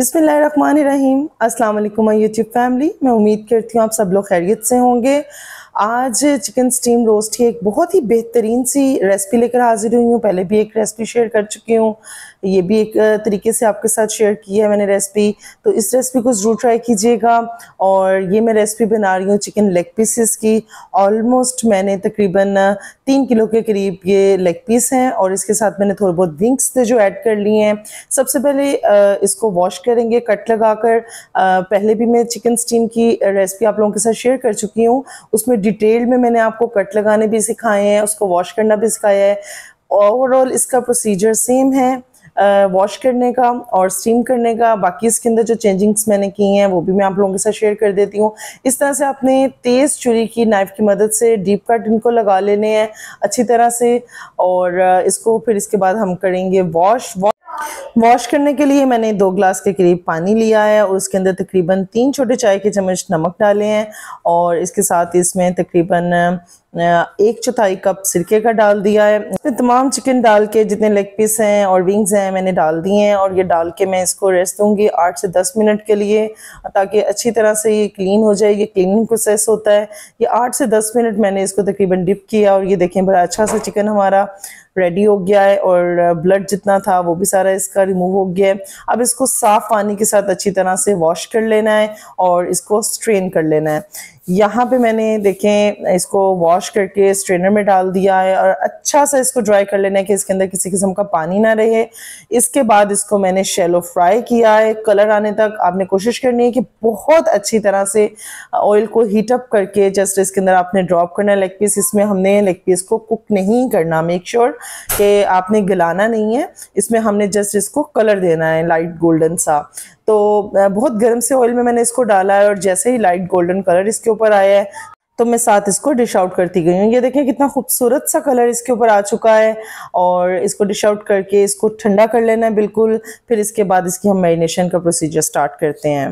बिसमीम my YouTube family मैं उम्मीद करती हूँ आप सब लोग खैरियत से होंगे आज चिकन स्टीम रोस्ट की एक बहुत ही बेहतरीन सी रेसिपी लेकर हाजिर हुई हूँ पहले भी एक रेसिपी शेयर कर चुकी हूँ ये भी एक तरीके से आपके साथ शेयर की है मैंने रेसिपी तो इस रेसिपी को ज़रूर ट्राई कीजिएगा और ये मैं रेसिपी बना रही हूँ चिकन लेग पीसेस की ऑलमोस्ट मैंने तकरीबन तीन किलो के करीब ये लेग पीस हैं और इसके साथ मैंने थोड़े बहुत विंग्स थे जो ऐड कर लिए हैं सबसे पहले इसको वॉश करेंगे कट लगाकर पहले भी मैं चिकन स्टीम की रेसिपी आप लोगों के साथ शेयर कर चुकी हूँ उसमें डिटेल में मैंने आपको कट लगाने भी सिखाए हैं उसको वॉश करना भी सिखाया है ओवरऑल इसका प्रोसीजर सेम है वॉश करने का और स्टीम करने का बाकी इसके अंदर जो चेंजिंग्स मैंने की हैं वो भी मैं आप लोगों के साथ शेयर कर देती हूँ इस तरह से आपने तेज़ चुरी की नाइफ़ की मदद से डीप कट इनको लगा लेने हैं अच्छी तरह से और इसको फिर इसके बाद हम करेंगे वॉश वॉश वॉश करने के लिए मैंने दो ग्लास के करीब पानी लिया है और उसके अंदर तकरीबन तीन छोटे चाय के चम्मच नमक डाले हैं और इसके साथ इसमें तकरीबन एक चौथाई कप सिरके का डाल दिया है इसमें तमाम चिकन डाल के जितने लेग पीस हैं और विंग्स हैं मैंने डाल दिए हैं और ये डाल के मैं इसको रेस्ट दूंगी आठ से दस मिनट के लिए ताकि अच्छी तरह से ये क्लीन हो जाए ये क्लीनिंग प्रोसेस होता है ये आठ से दस मिनट मैंने इसको तकरीबन डिप किया और ये देखें बड़ा अच्छा सा चिकन हमारा रेडी हो गया है और ब्लड जितना था वो भी सारा इसका रिमूव हो गया है अब इसको साफ़ पानी के साथ अच्छी तरह से वॉश कर लेना है और इसको स्ट्रेन कर लेना है यहाँ पे मैंने देखें इसको वॉश करके स्ट्रेनर में डाल दिया है और अच्छा सा इसको ड्राई कर लेना है कि इसके अंदर किसी किस्म का पानी ना रहे इसके बाद इसको मैंने शेलो फ्राई किया है कलर आने तक आपने कोशिश करनी है कि बहुत अच्छी तरह से ऑयल को हीट अप करके जस्ट इसके अंदर आपने ड्रॉप करना है लेग पीस इसमें हमने लेग पीस को कुक नहीं करना मेक श्योर sure कि आपने गलाना नहीं है इसमें हमने जस्ट इसको कलर देना है लाइट गोल्डन सा तो बहुत गर्म से ऑयल में मैंने इसको डाला है और जैसे ही लाइट गोल्डन कलर इसके ऊपर आया है तो मैं साथ इसको डिश आउट करती गई हूँ ये देखें कितना खूबसूरत सा कलर इसके ऊपर आ चुका है और इसको डिश आउट करके इसको ठंडा कर लेना है बिल्कुल फिर इसके बाद इसकी हम मैरिनेशन का प्रोसीजर स्टार्ट करते हैं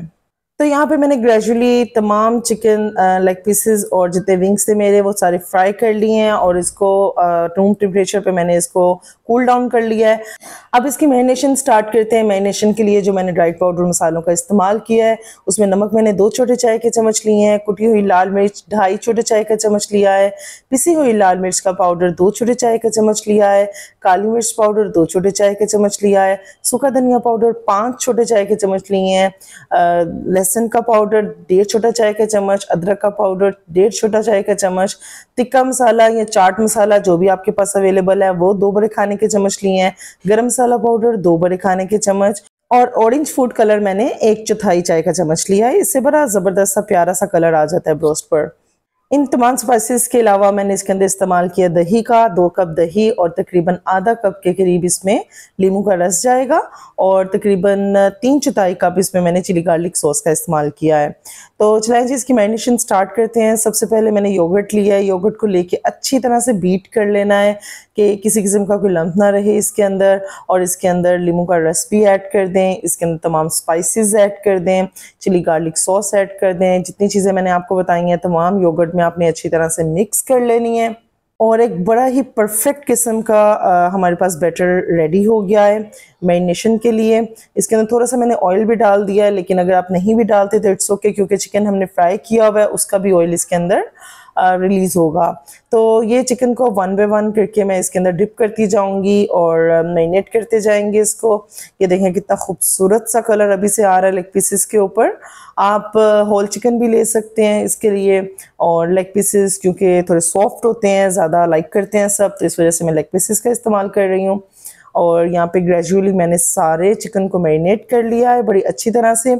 तो यहाँ पे मैंने ग्रेजुअली तमाम चिकन लेग पीसेस और जितने विंग्स थे मेरे वो सारे फ्राई कर लिए हैं और इसको रूम टेम्परेचर पे मैंने इसको कूल डाउन कर लिया है अब इसकी मैरिनेशन स्टार्ट करते हैं मैरिनेशन के लिए जो मैंने ड्राइड पाउडर मसालों का इस्तेमाल किया है उसमें नमक मैंने दो छोटे चाय के चम्मच लिए हैं कुटी हुई लाल मिर्च ढाई छोटे चाय का चम्मच लिया है पिसी हुई लाल मिर्च का पाउडर दो छोटे चाय का चम्मच लिया है काली मिर्च पाउडर दो छोटे चाय का चम्मच लिया है सूखा धनिया पाउडर पाँच छोटे चाय के चम्मच लिए हैं लहसुन का पाउडर डेढ़ छोटा चाय का चम्मच अदरक का पाउडर डेढ़ छोटा चाय का चम्मच तिक्का मसाला या चाट मसाला जो भी आपके पास अवेलेबल है वो दो बड़े खाने के चम्मच लिए हैं गर्म मसाला मसाला पाउडर दो बड़े खाने के चम्मच और ऑरेंज फूड कलर मैंने एक चौथाई चाय का चम्मच लिया है इससे बड़ा ज़बरदस्त सा प्यारा सा कलर आ जाता है ब्रोस्ट पर इन तमाम स्पाइसेस के अलावा मैंने इसके अंदर इस्तेमाल किया दही का दो कप दही और तकरीबन आधा कप के करीब इसमें लीमू का रस जाएगा और तकरीबन तीन चौथाई कप इसमें मैंने चिली गार्लिक सॉस का इस्तेमाल किया है तो चलाएं जी इसकी मैरिनेशन स्टार्ट करते हैं सबसे पहले मैंने योगर्ट लिया है योगर्ट को लेके अच्छी तरह से बीट कर लेना है कि किसी किस्म का कोई लम्ब ना रहे इसके अंदर और इसके अंदर लीमू का रस भी ऐड कर दें इसके अंदर तमाम स्पाइसेस ऐड कर दें चिली गार्लिक सॉस ऐड कर दें जितनी चीज़ें मैंने आपको बताई हैं तमाम योगर्ट में आपने अच्छी तरह से मिक्स कर लेनी है और एक बड़ा ही परफेक्ट किस्म का आ, हमारे पास बैटर रेडी हो गया है मैरिनेशन के लिए इसके अंदर थोड़ा सा मैंने ऑयल भी डाल दिया है लेकिन अगर आप नहीं भी डालते तो इट्स ओके क्योंकि चिकन हमने फ्राई किया हुआ है उसका भी ऑयल इसके अंदर रिलीज़ होगा तो ये चिकन को वन बाय वन करके मैं इसके अंदर डिप करती जाऊँगी और मैरिनेट करते जाएंगे इसको ये देखें कितना खूबसूरत सा कलर अभी से आ रहा है लेग पीसेस के ऊपर आप होल चिकन भी ले सकते हैं इसके लिए और लेग पीसेस क्योंकि थोड़े सॉफ्ट होते हैं ज़्यादा लाइक करते हैं सब तो इस वजह से मैं लेग पीसेस का इस्तेमाल कर रही हूँ और यहाँ पे ग्रेजुअली मैंने सारे चिकन को मैरिनेट कर लिया है बड़ी अच्छी तरह से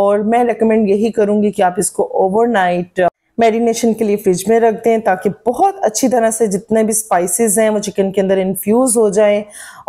और मैं रिकमेंड यही करूँगी कि आप इसको ओवरनाइट मैरिनेशन के लिए फ्रिज में रख दें ताकि बहुत अच्छी तरह से जितने भी स्पाइसेस हैं वो चिकन के अंदर इन्फ्यूज़ हो जाएं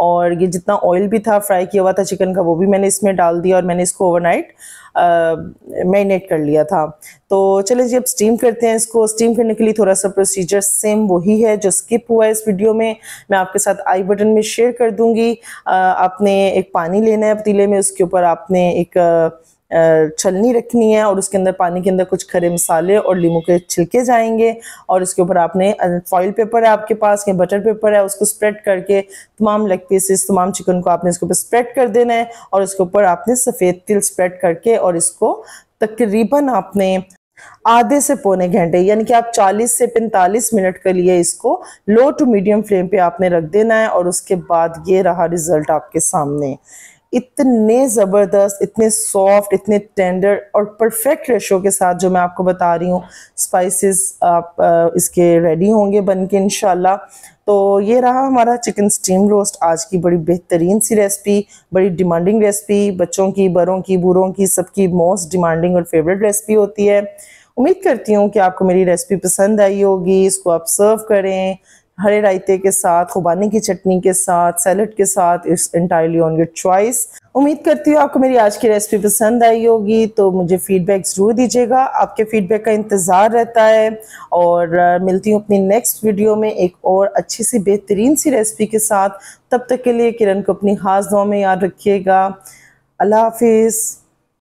और ये जितना ऑयल भी था फ्राई किया हुआ था चिकन का वो भी मैंने इसमें डाल दिया और मैंने इसको ओवरनाइट मैरिनेट कर लिया था तो चले जी अब स्टीम करते हैं इसको स्टीम करने के लिए थोड़ा सा प्रोसीजर सेम वही है जो स्किप हुआ है इस वीडियो में मैं आपके साथ आई बटन में शेयर कर दूंगी आपने एक पानी लेना है पतीले में उसके ऊपर आपने एक आ, छलनी रखनी है और उसके अंदर पानी के अंदर कुछ खरे मसाले और लीमू के छिलके जाएंगे और उसके ऊपर आपने फॉइल पेपर है आपके पास या बटर पेपर है उसको स्प्रेड करके तमाम लेग पीसेस तमाम चिकन को आपने इसके ऊपर स्प्रेड कर देना है और उसके ऊपर आपने सफ़ेद तिल स्प्रेड करके और इसको तकरीबन आपने आधे से पौने घंटे यानी कि आप 40 से 45 मिनट के लिए इसको लो टू मीडियम फ्लेम पे आपने रख देना है और उसके बाद ये रहा रिजल्ट आपके सामने इतने ज़बरदस्त इतने सॉफ्ट इतने टेंडर और परफेक्ट रेशो के साथ जो मैं आपको बता रही हूँ स्पाइसेस आप आ, इसके रेडी होंगे बन के इन तो ये रहा हमारा चिकन स्टीम रोस्ट आज की बड़ी बेहतरीन सी रेसिपी बड़ी डिमांडिंग रेसिपी बच्चों की बड़ों की बूढ़ों की सबकी मोस्ट डिमांडिंग और फेवरेट रेसिपी होती है उम्मीद करती हूँ कि आपको मेरी रेसिपी पसंद आई होगी इसको आप सर्व करें हरे रायते के साथ खुबानी की चटनी के साथ सैलड के साथ it's entirely on your choice उम्मीद करती हूँ आपको मेरी आज की रेसिपी पसंद आई होगी तो मुझे फ़ीडबैक ज़रूर दीजिएगा आपके फ़ीडबैक का इंतज़ार रहता है और मिलती हूँ अपनी नेक्स्ट वीडियो में एक और अच्छी सी बेहतरीन सी रेसिपी के साथ तब तक के लिए किरण को अपनी खास दुआ में याद रखिएगा अल्लाह हाफिज़